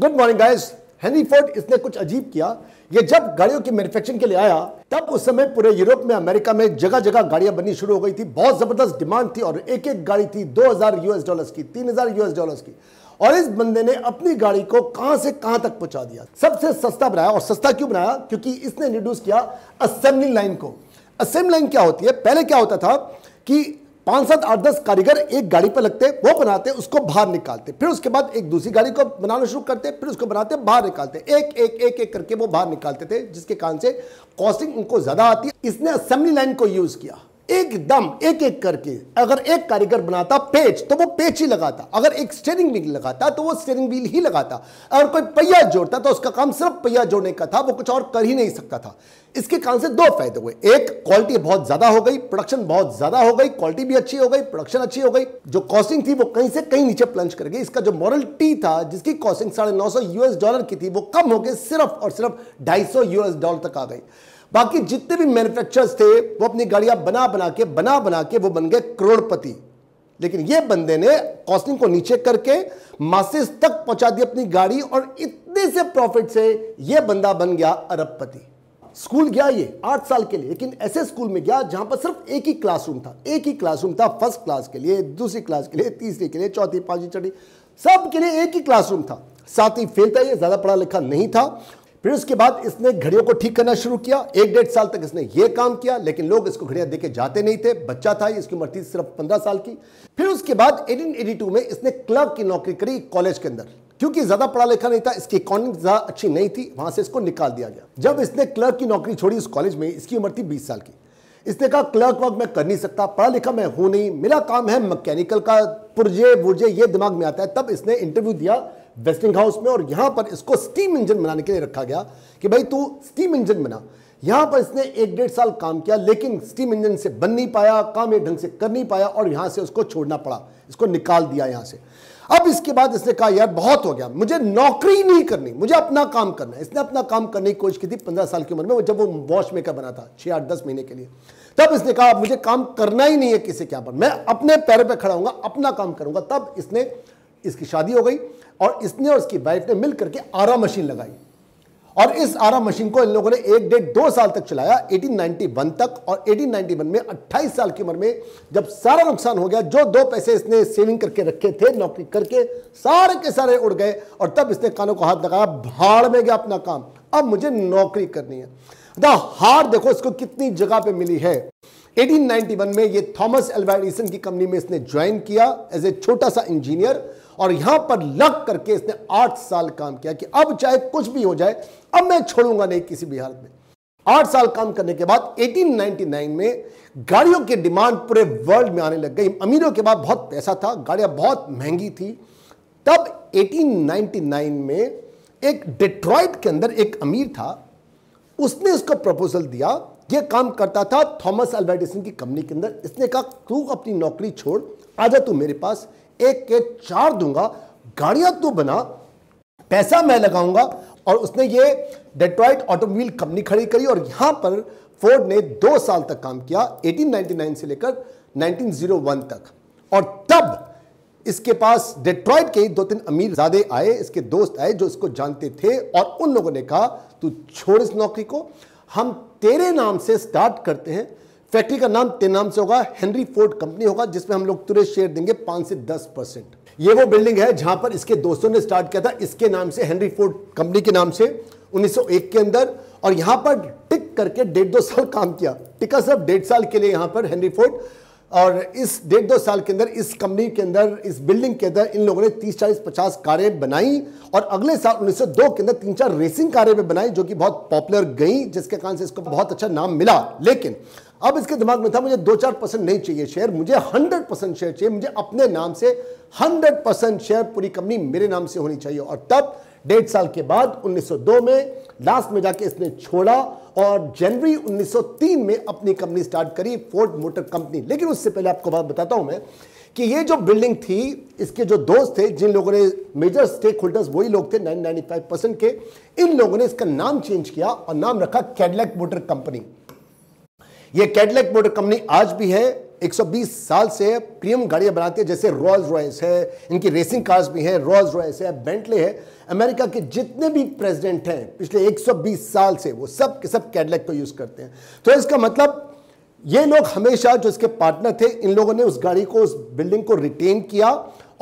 good morning guys Henry Ford इसने कुछ अजीब किया ये जब गाड़ियों की मैन्युफैक्चरिंग के लिए आया तब उस समय पूरे यूरोप में अमेरिका में जगह जगह गाड़ियां बननी शुरू हो गई थी बहुत जबरदस्त डिमांड थी और एक एक गाड़ी थी 2000 यूएस डॉलर्स की 3000 यूएस डॉलर्स की और इस बंदे ने अपनी गाड़ी को कहां से कहां तक पहुंचा दिया सबसे सस्ता बनाया और सस्ता क्यों बनाया क्योंकि इसने इंट्रोड्यूस किया असेंबली लाइन को असेंबली लाइन क्या होती है पहले क्या होता था कि पांच सात आठ दस कारीगर एक गाड़ी पर लगते वो बनाते उसको बाहर निकालते फिर उसके बाद एक दूसरी गाड़ी को बनाना शुरू करते फिर उसको बनाते बाहर निकालते एक एक एक एक करके वो बाहर निकालते थे जिसके कारण से कॉस्टिंग उनको ज़्यादा आती इसने असेंबली लाइन को यूज़ किया एकदम एक एक करके अगर एक कारीगर बनाता पेच तो वो पेच ही लगाता अगर एक स्टेयरिंग व्हील लगाता तो वो स्टेयरिंग व्हील ही लगाता अगर कोई पहिया जोड़ता तो उसका काम सिर्फ पहिया जोड़ने का था वो कुछ और कर ही नहीं सकता था इसके कारण से दो फायदे हुए एक क्वालिटी बहुत ज्यादा हो गई प्रोडक्शन बहुत ज्यादा हो गई क्वालिटी भी अच्छी हो गई प्रोडक्शन अच्छी हो गई जो कॉस्टिंग थी वो कहीं से कहीं नीचे प्लंच कर गई इसका जो मॉरल टी था जिसकी कॉस्टिंग साढ़े नौ सौ यूएस डॉलर की थी वो कम होकर सिर्फ और सिर्फ ढाई सौ यूएस डॉलर तक आ गई बाकी जितने भी मैन्युफैक्चरर्स थे वो अपनी गाड़ियां बना बना के बना बना के वो बन गए करोड़पति लेकिन ये बंदे ने कॉस्टिंग को नीचे करके मासेस तक पहुंचा दी अपनी गाड़ी और इतने से प्रॉफिट से ये बंदा बन गया अरबपति स्कूल गया ये आठ साल के लिए लेकिन ऐसे स्कूल में गया जहां पर सिर्फ एक ही क्लासरूम था एक ही क्लासरूम था फर्स्ट क्लास के लिए दूसरी क्लास के लिए तीसरी के लिए चौथी पांचवी छठी सब के लिए एक ही क्लासरूम था साथ ही फेल था ये ज़्यादा पढ़ा लिखा नहीं था फिर उसके बाद इसने घड़ियों को ठीक करना शुरू किया एक डेढ़ साल तक इसने ये काम किया लेकिन लोग इसको घड़ियां देके जाते नहीं थे बच्चा था इसकी उम्र थी सिर्फ पंद्रह साल की फिर उसके बाद एटीन एटी टू में इसने क्लर्क की नौकरी करी कॉलेज के अंदर क्योंकि ज्यादा पढ़ा लिखा नहीं था इसकी इकोनॉमिक ज्यादा अच्छी नहीं थी वहां से इसको निकाल दिया गया जब इसने क्लर्क की नौकरी छोड़ी उस कॉलेज में इसकी उम्र थी बीस साल की इसने कहा क्लर्क वर्क मैं कर नहीं सकता पढ़ा लिखा मैं हूं नहीं मेरा काम है मैकेनिकल का पुरजे वुरजे ये दिमाग में आता है तब इसने इंटरव्यू दिया वेस्टिंग हाउस में और यहां पर इसको स्टीम इंजन बनाने के लिए रखा गया कि भाई तू स्टीम इंजन बना यहां पर इसने एक डेढ़ साल काम किया लेकिन स्टीम इंजन से बन नहीं पाया काम एक ढंग से कर नहीं पाया और यहां से उसको छोड़ना पड़ा इसको निकाल दिया यहां से अब इसके बाद इसने कहा यार बहुत हो गया मुझे नौकरी नहीं करनी मुझे अपना काम करना इसने अपना काम करने की कोशिश की थी पंद्रह साल की उम्र में जब वो वॉश मेकर बना था छह आठ दस महीने के लिए तब इसने कहा मुझे काम करना ही नहीं है किसी के पर मैं अपने पैर पर खड़ा हूंगा अपना काम करूंगा तब इसने इसकी शादी हो गई और इसने और उसकी वाइफ ने मिल करके आरा मशीन लगाई और इस आरा मशीन को इन लोगों ने एक डेढ़ दो साल तक चलाया 1891 तक और 1891 में 28 साल की उम्र में जब सारा नुकसान हो गया जो दो पैसे इसने सेविंग करके रखे थे नौकरी करके सारे के सारे उड़ गए और तब इसने कानों को हाथ लगाया भाड़ में गया अपना काम अब मुझे नौकरी करनी है द हार देखो इसको कितनी जगह पर मिली है 1891 में ये थॉमस एल्वाइडिसन की कंपनी में इसने ज्वाइन किया एज ए छोटा सा इंजीनियर और यहां पर लग करके इसने आठ साल काम किया कि अब चाहे कुछ भी हो जाए अब मैं छोड़ूंगा नहीं किसी भी हालत में आठ साल काम करने के बाद 1899 में गाड़ियों की डिमांड पूरे वर्ल्ड में आने लग गई अमीरों के बाद बहुत पैसा था गाड़ियां बहुत महंगी थी तब 1899 में एक डिट्रॉइट के अंदर एक अमीर था उसने उसको प्रपोजल दिया ये काम करता था थॉमस अल्बर्टिसन की कंपनी के अंदर इसने कहा तू अपनी नौकरी छोड़ आजा तू मेरे पास एक के चार दूंगा गाड़ियां तू तो बना पैसा मैं लगाऊंगा और उसने ये डेट्रॉइट ऑटोमोबाइल कंपनी खड़ी करी और यहां पर फोर्ड ने दो साल तक काम किया 1899 से लेकर 1901 तक और तब इसके पास डेट्रॉइट के दो तीन अमीर ज्यादा आए इसके दोस्त आए जो इसको जानते थे और उन लोगों ने कहा तू छोड़ इस नौकरी को हम तेरे नाम से स्टार्ट करते हैं फैक्ट्री का नाम तेनाम से होगा हेनरी फोर्ड कंपनी होगा जिसमें हम लोग तुरंत शेयर देंगे पांच से दस परसेंट ये वो बिल्डिंग है जहां पर इसके दोस्तों ने स्टार्ट किया था इसके नाम से हेनरी फोर्ड कंपनी के नाम से 1901 के अंदर और यहां पर टिक करके डेढ़ दो साल काम किया टिका सिर्फ डेढ़ साल के लिए यहां पर हेनरी फोर्ड और इस डेढ़ दो साल के अंदर इस कंपनी के अंदर इस बिल्डिंग के अंदर इन लोगों ने तीस चालीस पचास कारें बनाई और अगले साल 1902 के अंदर तीन चार रेसिंग कारें भी बनाई जो कि बहुत पॉपुलर गई जिसके कारण से इसको बहुत अच्छा नाम मिला लेकिन अब इसके दिमाग में था मुझे दो चार परसेंट नहीं चाहिए शेयर मुझे हंड्रेड परसेंट शेयर चाहिए मुझे अपने नाम से हंड्रेड परसेंट शेयर पूरी कंपनी मेरे नाम से होनी चाहिए और तब डेढ़ साल के बाद 1902 में लास्ट में जाके इसने छोड़ा और जनवरी 1903 में अपनी कंपनी स्टार्ट करी फोर्ड मोटर कंपनी लेकिन उससे पहले आपको बात बताता हूं मैं कि ये जो बिल्डिंग थी इसके जो दोस्त थे जिन लोगों ने मेजर स्टेक होल्डर्स वही लोग थे 995 परसेंट के इन लोगों ने इसका नाम चेंज किया और नाम रखा कैडलैक मोटर कंपनी ये कैडलैक मोटर कंपनी आज भी है 120 साल से प्रीमियम गाड़ियां बनाती है जैसे रॉयल्स रॉयस है इनकी रेसिंग कार्स भी हैं रॉयल्स रॉयस है बेंटले है अमेरिका के जितने भी प्रेसिडेंट हैं पिछले 120 साल से वो सब के सब कैडलैक को यूज़ करते हैं तो इसका मतलब ये लोग हमेशा जो इसके पार्टनर थे इन लोगों ने उस गाड़ी को उस बिल्डिंग को रिटेन किया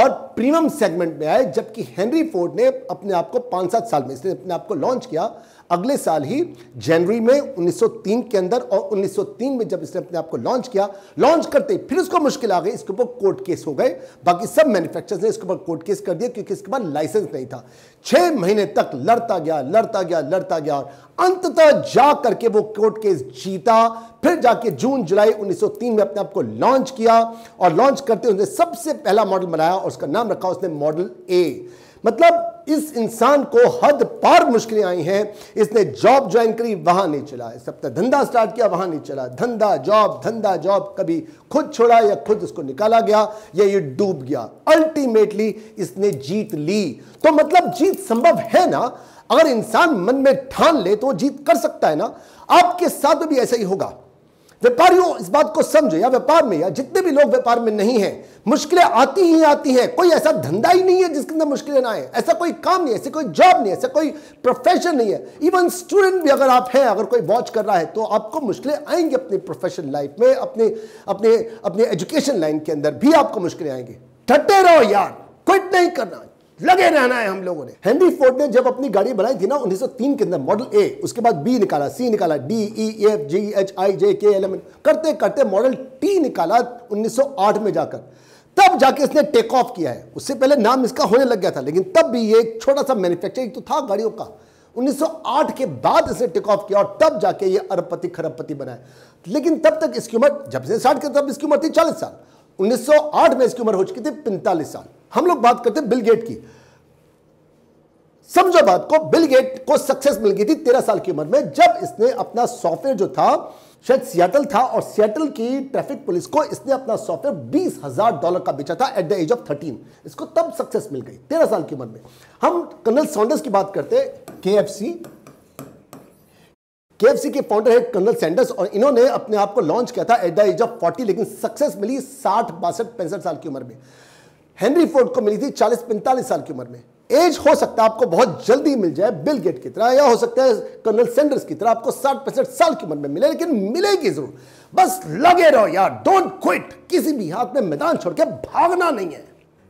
और प्रीमियम सेगमेंट में आए जबकि हेनरी फोर्ड ने अपने आप को पांच सात साल में इसने अपने आप को लॉन्च किया अगले साल ही जनवरी में 1903 के अंदर और 1903 में जब इसने अपने आप को लॉन्च किया लॉन्च करते ही फिर उसको मुश्किल आ गई इसके ऊपर कोर्ट केस हो गए बाकी सब मैन्युफैक्चरर्स ने इसके ऊपर कोर्ट केस कर दिया क्योंकि इसके पास लाइसेंस नहीं था छह महीने तक लड़ता गया लड़ता गया लड़ता गया और अंततः जा करके वो कोर्ट केस जीता फिर जाके जून जुलाई 1903 में अपने आप को लॉन्च किया और लॉन्च करते उसने सबसे पहला मॉडल बनाया और उसका नाम रखा उसने मॉडल ए मतलब इस इंसान को हद पार मुश्किलें आई हैं इसने जॉब ज्वाइन करी वहां नहीं चला सबका धंधा स्टार्ट किया वहां नहीं चला धंधा जॉब धंधा जॉब कभी खुद छोड़ा या खुद उसको निकाला गया या ये डूब गया अल्टीमेटली इसने जीत ली तो मतलब जीत संभव है ना अगर इंसान मन में ठान ले तो जीत कर सकता है ना आपके साथ भी ऐसा ही होगा व्यापारियों इस बात को समझो या व्यापार में या जितने भी लोग व्यापार में नहीं हैं मुश्किलें आती ही आती हैं कोई ऐसा धंधा ही नहीं है जिसके अंदर मुश्किलें ना आए ऐसा कोई काम नहीं है ऐसी कोई जॉब नहीं है ऐसा कोई प्रोफेशन नहीं है इवन स्टूडेंट भी अगर आप हैं अगर कोई वॉच कर रहा है तो आपको मुश्किलें आएंगी अपनी प्रोफेशन लाइफ में अपने अपने अपने एजुकेशन लाइन के अंदर भी आपको मुश्किलें आएंगी ठटे रहो यार क्विट नहीं करना लगे रहना है हम लोगों ने हेनरी फोर्ड ने जब अपनी गाड़ी बनाई थी ना 1903 के अंदर मॉडल ए उसके बाद बी निकाला सी निकाला D E F G H I J K L M करते करते मॉडल टी निकाला 1908 में जाकर तब जाके इसने टेक ऑफ किया है उससे पहले नाम इसका होने लग गया था लेकिन तब भी ये एक छोटा सा मैन्युफैक्चरिंग तो था गाड़ियों का 1908 के बाद इसने टेक ऑफ किया और तब जाके ये अरबपति खरबपति बनाए लेकिन तब तक इसकी उम्र जब से साठ के तब इसकी उम्र थी चालीस साल 1908 में इसकी उम्र हो चुकी थी पैंतालीस साल हम लोग बात करते हैं बिल गेट की समझो बात को बिल गेट को सक्सेस मिल गई थी तेरह साल की उम्र में जब इसने अपना सॉफ्टवेयर जो था शायद सियाटल था और सियाटल की ट्रैफिक पुलिस को इसने अपना सॉफ्टवेयर बीस हजार डॉलर का बेचा था at the age of thirteen इसको तब सक्सेस मिल गई तेरह साल की उम्र में हम कर्नल सॉन्डर्स की बात करते हैं के एफ सी केएफसी के फाउंडर है कर्नल सैंडर्स और इन्होंने अपने आप को लॉन्च किया था at the age of forty लेकिन सक्सेस मिली साठ बासठ पैंसठ साल की उम्र में हेनरी फोर्ड को मिली थी चालीस पैंतालीस साल की उम्र में एज हो सकता है आपको बहुत जल्दी मिल जाए बिल गेट की तरह या हो सकता है कर्नल सेंडर्स की तरह आपको साठ पैंसठ साल की उम्र में मिले लेकिन मिलेगी जरूर बस लगे रहो यार डोंट क्विट किसी भी हाथ में मैदान छोड़ के भागना नहीं है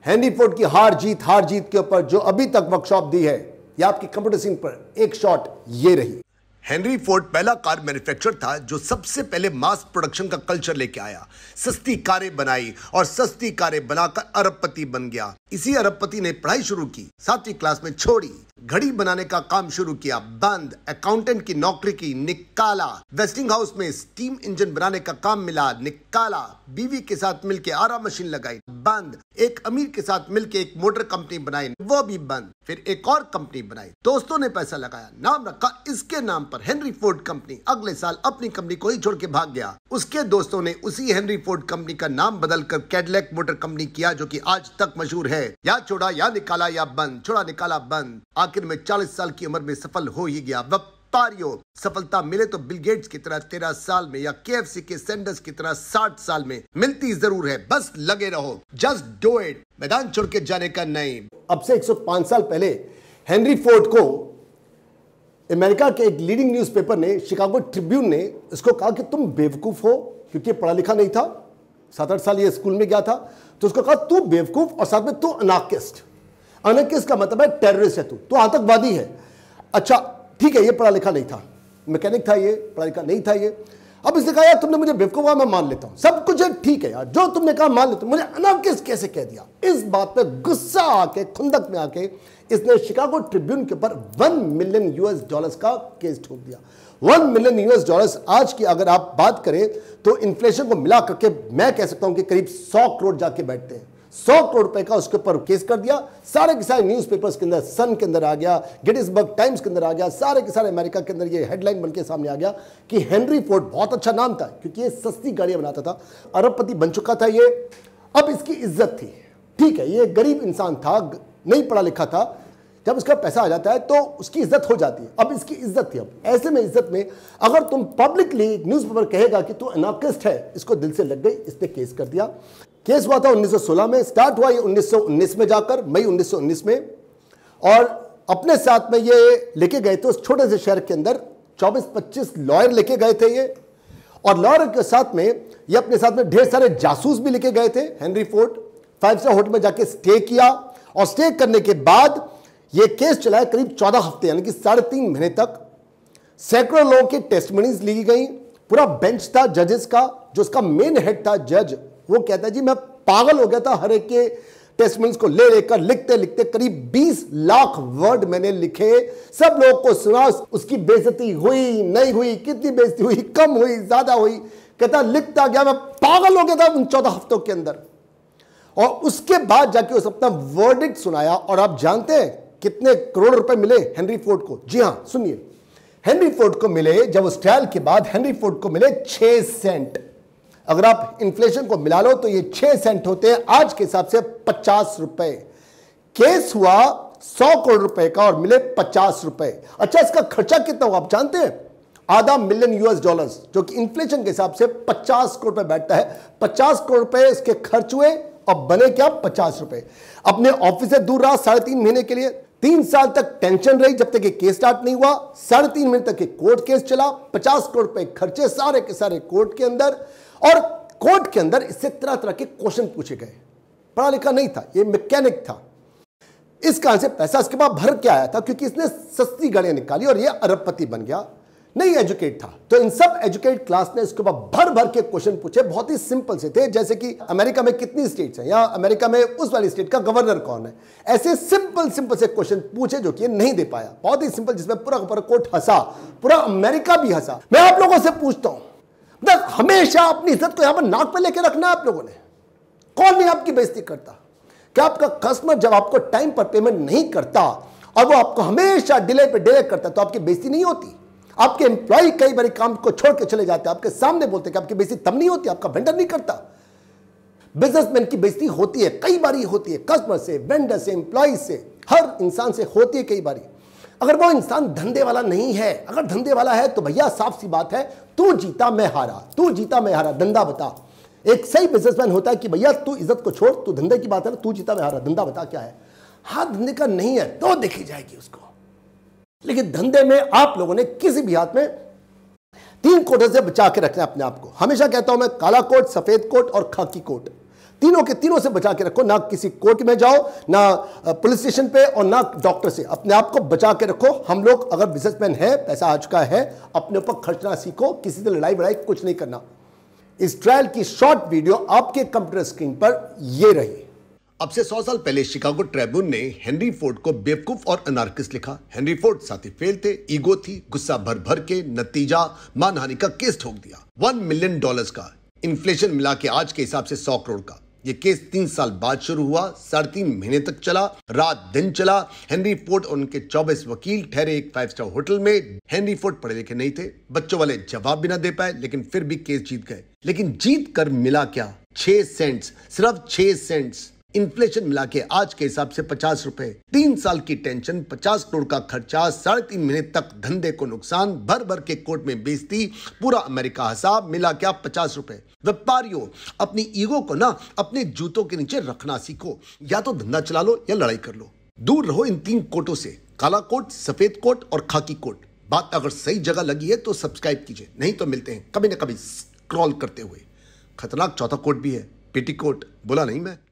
हेनरी फोर्ड की हार जीत हार जीत के ऊपर जो अभी तक वर्कशॉप दी है या आपकी कंप्यूटर स्क्रीन पर एक शॉट ये रही हेनरी फोर्ड पहला कार मैन्युफैक्चर था जो सबसे पहले मास प्रोडक्शन का कल्चर लेके आया सस्ती कारें बनाई और सस्ती कारें बनाकर अरबपति बन गया इसी अरबपति ने पढ़ाई शुरू की सातवीं क्लास में छोड़ी घड़ी बनाने का काम शुरू किया बंद अकाउंटेंट की नौकरी की निकाला वेस्टिंग हाउस में स्टीम इंजन बनाने का काम मिला निकाला बीवी के साथ मिलके आरा मशीन लगाई बंद एक अमीर के साथ मिलके एक मोटर कंपनी बनाई वो भी बंद फिर एक और कंपनी बनाई दोस्तों ने पैसा लगाया नाम रखा इसके नाम पर हेनरी फोर्ड कंपनी अगले साल अपनी कंपनी को ही छोड़ के भाग गया उसके दोस्तों ने उसी हेनरी फोर्ड कंपनी का नाम बदलकर कैडलैक मोटर कंपनी किया जो की आज तक मशहूर है है या छोड़ा या निकाला या बंद छोड़ा निकाला बंद आखिर में चालीस साल की उम्र में सफल हो ही गया व्यापारियों सफलता मिले तो बिल गेट्स की तरह तेरह साल में या के एफ सी के सेंडर्स की तरह साठ साल में मिलती जरूर है बस लगे रहो जस्ट डो इट मैदान छोड़ के जाने का नहीं अब से 105 साल पहले हेनरी फोर्ड को अमेरिका के एक लीडिंग न्यूज़पेपर ने शिकागो ट्रिब्यून ने इसको कहा कि तुम बेवकूफ़ हो क्योंकि पढ़ा लिखा नहीं था सात आठ साल ये स्कूल में गया था तो उसको कहा तू बेवकूफ और साथ में तू अनाकिस्ट अनाकिस्ट का मतलब है टेररिस्ट है तू तू आतंकवादी है अच्छा ठीक है ये पढ़ा लिखा नहीं था मैकेनिक था ये पढ़ा लिखा नहीं था ये अब इसने कहा यार तुमने मुझे बेवकूफ कहा मैं मान लेता हूँ सब कुछ ठीक है यार जो तुमने कहा मान लेता मुझे अनाकिस्ट कैसे कह दिया इस बात पर गुस्सा आके खुंदक में आके इसने शिकागो ट्रिब्यून के ऊपर वन मिलियन यूएस डॉलर का केस ठोक दिया वन मिलियन यूएस डॉलर्स आज की अगर आप बात करें तो इन्फ्लेशन को मिला करके मैं कह सकता हूं कि करीब सौ करोड़ जाके बैठते हैं सौ करोड़ रुपए का उसके ऊपर केस कर दिया सारे के सारे न्यूज़पेपर्स के अंदर सन के अंदर आ गया गिटिसबर्ग टाइम्स के अंदर आ गया सारे के सारे अमेरिका के अंदर ये हेडलाइन बनकर सामने आ गया कि हेनरी फोर्ड बहुत अच्छा नाम था क्योंकि ये सस्ती गाड़ियां बनाता था अरबपति बन चुका था ये अब इसकी इज्जत थी ठीक है ये गरीब इंसान था नहीं पढ़ा लिखा था जब उसका पैसा आ जाता है तो उसकी इज्जत हो जाती है अब इसकी इज्जत थी अब ऐसे में इज्जत में अगर तुम पब्लिकली न्यूज़पेपर कहेगा कि तू अनाकिस्ट है इसको दिल से लग गई इसने केस कर दिया केस हुआ था 1916 में स्टार्ट हुआ ये 1919 में जाकर मई 1919 में और अपने साथ में ये लेके गए थे उस छोटे से शहर के अंदर 24-25 लॉयर लेके गए थे ये और लॉयर के साथ में ये अपने साथ में ढेर सारे जासूस भी लेके गए थे Henry Ford five star hotel में जाके स्टे किया और स्टे करने के बाद ये केस चला है करीब चौदह हफ्ते यानी कि साढ़े तीन महीने तक सैकड़ों लोगों की टेस्टमनीज ली गई पूरा बेंच था जजेस का जो उसका मेन हेड था जज वो कहता जी मैं पागल हो गया था हर एक के टेस्टमेंट्स को ले लेकर लिखते लिखते करीब 20 लाख वर्ड मैंने लिखे सब लोग को सुना उसकी बेजती हुई नहीं हुई कितनी बेजती हुई कम हुई ज्यादा हुई कहता लिखता गया मैं पागल हो गया था उन चौदह हफ्तों के अंदर और उसके बाद जाके उस अपना वर्डिक्ट सुनाया और आप जानते हैं कितने करोड़ रुपए मिले हेनरी फोर्ड को जी हां सुनिए हेनरी फोर्ड को मिले जब उस ट्रायल के बाद हेनरी फोर्ड को मिले छह सेंट अगर आप इन्फ्लेशन को मिला लो तो ये छह सेंट होते हैं आज के हिसाब से पचास रुपए केस हुआ सौ करोड़ रुपए का और मिले पचास रुपए अच्छा इसका खर्चा कितना हुआ आप जानते हैं आधा मिलियन यूएस डॉलर्स जो कि इन्फ्लेशन के हिसाब से पचास करोड़ रुपए बैठता है पचास करोड़ रुपए इसके खर्च हुए और बने क्या पचास रुपए अपने ऑफिस से दूर रहा साढ़े तीन महीने के लिए तीन साल तक टेंशन रही जब तक ये केस स्टार्ट नहीं हुआ साढ़े तीन महीने तक ये कोर्ट केस चला पचास करोड़ रुपए खर्चे सारे के सारे कोर्ट के अंदर और कोर्ट के अंदर इससे तरह तरह के क्वेश्चन पूछे गए पढ़ा लिखा नहीं था ये मैकेनिक था इस कारण से पैसा इसके बाद भर के आया था क्योंकि इसने सस्ती गाड़ियां निकाली और ये अरबपति बन गया नहीं एजुकेट था तो इन सब एजुकेट क्लास ने इसके ऊपर भर भर के क्वेश्चन पूछे बहुत ही सिंपल से थे जैसे कि अमेरिका में कितनी स्टेट्स हैं या अमेरिका में उस वाली स्टेट का गवर्नर कौन है ऐसे सिंपल सिंपल से क्वेश्चन पूछे जो कि नहीं दे पाया बहुत ही सिंपल जिसमें पूरा पूरा कोर्ट हंसा पूरा अमेरिका भी हंसा मैं आप लोगों से पूछता हूं मतलब हमेशा अपनी इज्जत को यहां पर नाक पर लेके रखना आप लोगों ने कौन नहीं आपकी बेइज्जती करता क्या आपका कस्टमर जब आपको टाइम पर पेमेंट नहीं करता और वो आपको हमेशा डिले पे डिले करता तो आपकी बेइज्जती नहीं होती आपके एम्प्लॉय कई बार काम को छोड़ के चले जाते हैं आपके सामने बोलते कि आपकी बेजती तब नहीं होती आपका वेंडर नहीं करता बिजनेसमैन की बेजती होती है कई बार होती है कस्टमर से वेंडर से एम्प्लॉय से हर इंसान से होती है कई बार अगर वो इंसान धंधे वाला नहीं है अगर धंधे वाला है तो भैया साफ सी बात है तू जीता मैं हारा तू जीता मैं हारा धंधा बता एक सही बिजनेसमैन होता है कि भैया तू इज्जत को छोड़ तू धंधे की बात है तू जीता मैं हारा धंधा बता क्या है हाँ धंधे का नहीं है तो देखी जाएगी उसको लेकिन धंधे में आप लोगों ने किसी भी हाथ में तीन कोटों से बचा के रखना अपने आप को हमेशा कहता हूं मैं काला कोट सफेद कोट और खाकी कोट तीनों के तीनों से बचा के रखो ना किसी कोर्ट में जाओ ना पुलिस स्टेशन पे और ना डॉक्टर से अपने आप को बचा के रखो हम लोग अगर बिजनेसमैन है पैसा आ चुका है अपने ऊपर खर्चना सीखो किसी से लड़ाई बड़ाई कुछ नहीं करना इस ट्रायल की शॉर्ट वीडियो आपके कंप्यूटर स्क्रीन पर यह रही अब से सौ साल पहले शिकागो ट्रिब्यून ने हेनरी फोर्ड को बेवकूफ और अनारकिस लिखा हेनरी फोर्ड साथी फेल थे ईगो थी गुस्सा भर भर के नतीजा मानहानि का केस ठोक दिया वन मिलियन डॉलर्स का इन्फ्लेशन मिला के आज के हिसाब से सौ करोड़ का ये केस तीन साल बाद शुरू हुआ साढ़े तीन महीने तक चला रात दिन चला हेनरी फोर्ड और उनके चौबीस वकील ठहरे एक फाइव स्टार होटल में हेनरी फोर्ड पढ़े लिखे नहीं थे बच्चों वाले जवाब भी ना दे पाए लेकिन फिर भी केस जीत गए लेकिन जीत कर मिला क्या छह सेंट्स सिर्फ छह सेंट्स इन्फ्लेशन मिला के आज के हिसाब से पचास रुपए तीन साल की टेंशन पचास करोड़ का खर्चा साढ़े तीन महीने तक धंधे को नुकसान भर भर के कोर्ट में बेचती पूरा अमेरिका हिसाब मिला क्या पचास रुपए व्यापारियों अपनी ईगो को ना अपने जूतों के नीचे रखना सीखो या तो धंधा चला लो या लड़ाई कर लो दूर रहो इन तीन कोटों से काला कोट सफेद कोट और खाकी कोट बात अगर सही जगह लगी है तो सब्सक्राइब कीजिए नहीं तो मिलते हैं कभी ना कभी स्क्रॉल करते हुए खतरनाक चौथा कोट भी है पेटी कोट बोला नहीं मैं